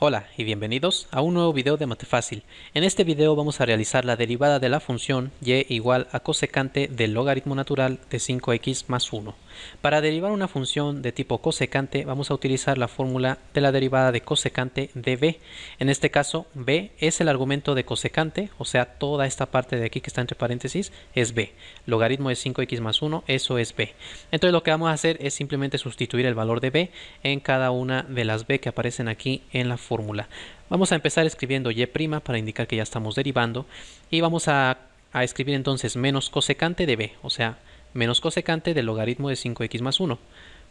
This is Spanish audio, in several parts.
Hola y bienvenidos a un nuevo video de Matefácil. En este video vamos a realizar la derivada de la función y e igual a cosecante del logaritmo natural de 5x más 1. Para derivar una función de tipo cosecante vamos a utilizar la fórmula de la derivada de cosecante de b. En este caso b es el argumento de cosecante, o sea toda esta parte de aquí que está entre paréntesis es b. Logaritmo de 5x más 1, eso es b. Entonces lo que vamos a hacer es simplemente sustituir el valor de b en cada una de las b que aparecen aquí en la fórmula. Vamos a empezar escribiendo y' para indicar que ya estamos derivando y vamos a, a escribir entonces menos cosecante de b, o sea menos cosecante del logaritmo de 5x más 1,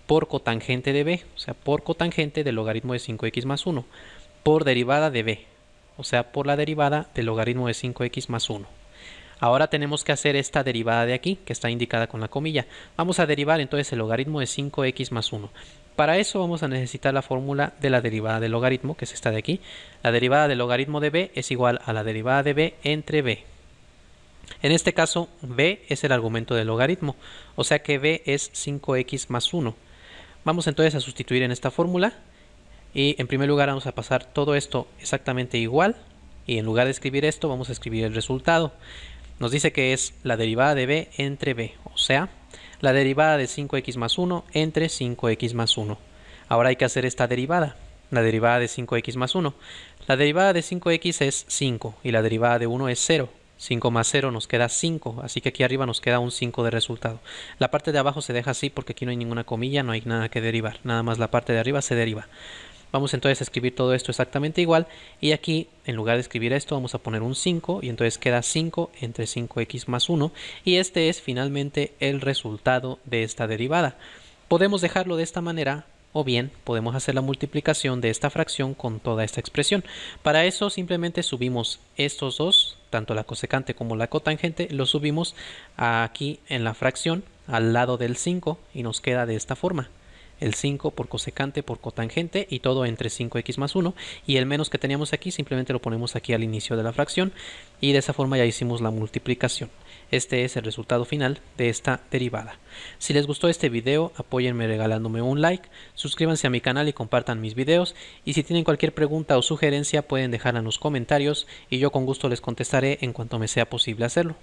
por cotangente de b, o sea, por cotangente del logaritmo de 5x más 1, por derivada de b, o sea, por la derivada del logaritmo de 5x más 1. Ahora tenemos que hacer esta derivada de aquí, que está indicada con la comilla. Vamos a derivar entonces el logaritmo de 5x más 1. Para eso vamos a necesitar la fórmula de la derivada del logaritmo, que es esta de aquí. La derivada del logaritmo de b es igual a la derivada de b entre b. En este caso, b es el argumento del logaritmo, o sea que b es 5x más 1. Vamos entonces a sustituir en esta fórmula y en primer lugar vamos a pasar todo esto exactamente igual y en lugar de escribir esto vamos a escribir el resultado. Nos dice que es la derivada de b entre b, o sea, la derivada de 5x más 1 entre 5x más 1. Ahora hay que hacer esta derivada, la derivada de 5x más 1. La derivada de 5x es 5 y la derivada de 1 es 0. 5 más 0 nos queda 5, así que aquí arriba nos queda un 5 de resultado. La parte de abajo se deja así porque aquí no hay ninguna comilla, no hay nada que derivar, nada más la parte de arriba se deriva. Vamos entonces a escribir todo esto exactamente igual y aquí en lugar de escribir esto vamos a poner un 5 y entonces queda 5 entre 5x más 1 y este es finalmente el resultado de esta derivada. Podemos dejarlo de esta manera o bien podemos hacer la multiplicación de esta fracción con toda esta expresión. Para eso simplemente subimos estos dos, tanto la cosecante como la cotangente, los subimos aquí en la fracción al lado del 5 y nos queda de esta forma el 5 por cosecante por cotangente y todo entre 5x más 1 y el menos que teníamos aquí simplemente lo ponemos aquí al inicio de la fracción y de esa forma ya hicimos la multiplicación. Este es el resultado final de esta derivada. Si les gustó este video, apóyenme regalándome un like, suscríbanse a mi canal y compartan mis videos y si tienen cualquier pregunta o sugerencia pueden dejarla en los comentarios y yo con gusto les contestaré en cuanto me sea posible hacerlo.